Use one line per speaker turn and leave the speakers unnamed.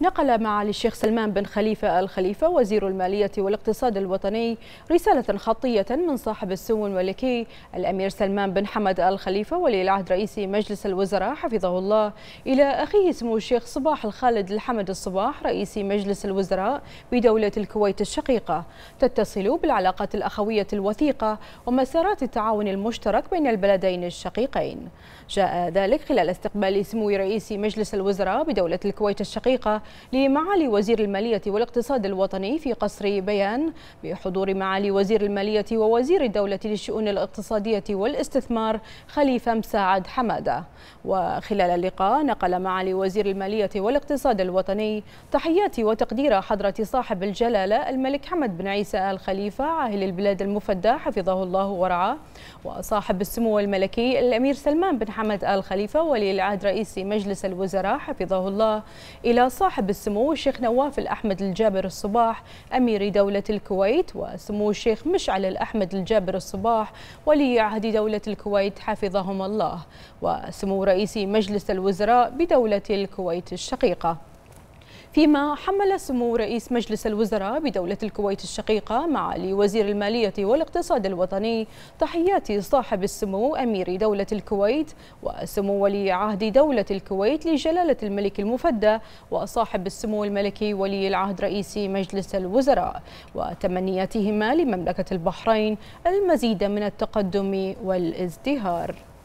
نقل معالي الشيخ سلمان بن خليفة الخليفة وزير المالية والاقتصاد الوطني رسالة خطية من صاحب السمو الملكي الأمير سلمان بن حمد الخليفة ولي العهد رئيس مجلس الوزراء حفظه الله إلى أخيه سمو الشيخ صباح الخالد الحمد الصباح رئيس مجلس الوزراء بدولة الكويت الشقيقة تتصل بالعلاقات الأخوية الوثيقة ومسارات التعاون المشترك بين البلدين الشقيقين جاء ذلك خلال استقبال سمو رئيس مجلس الوزراء بدولة الكويت الشقيقة لمعالي وزير المالية والاقتصاد الوطني في قصر بيان بحضور معالي وزير المالية ووزير الدولة للشؤون الاقتصادية والاستثمار خليفة مساعد حمادة وخلال اللقاء نقل معالي وزير المالية والاقتصاد الوطني تحياتي وتقدير حضرة صاحب الجلالة الملك حمد بن عيسى آل خليفة عاهل البلاد المفدى حفظه الله ورعاه وصاحب السمو الملكي الأمير سلمان بن حمد آل خليفة ولي العهد رئيس مجلس الوزراء حفظه الله إلى صاحب صاحب السمو الشيخ نواف الأحمد الجابر الصباح أمير دولة الكويت وسمو الشيخ مشعل الأحمد الجابر الصباح ولي عهد دولة الكويت حفظهم الله وسمو رئيس مجلس الوزراء بدولة الكويت الشقيقة فيما حمل سمو رئيس مجلس الوزراء بدولة الكويت الشقيقة معالي وزير المالية والاقتصاد الوطني تحيات صاحب السمو أمير دولة الكويت وسمو ولي عهد دولة الكويت لجلالة الملك المفدى وصاحب السمو الملكي ولي العهد رئيس مجلس الوزراء وتمنياتهما لمملكة البحرين المزيد من التقدم والازدهار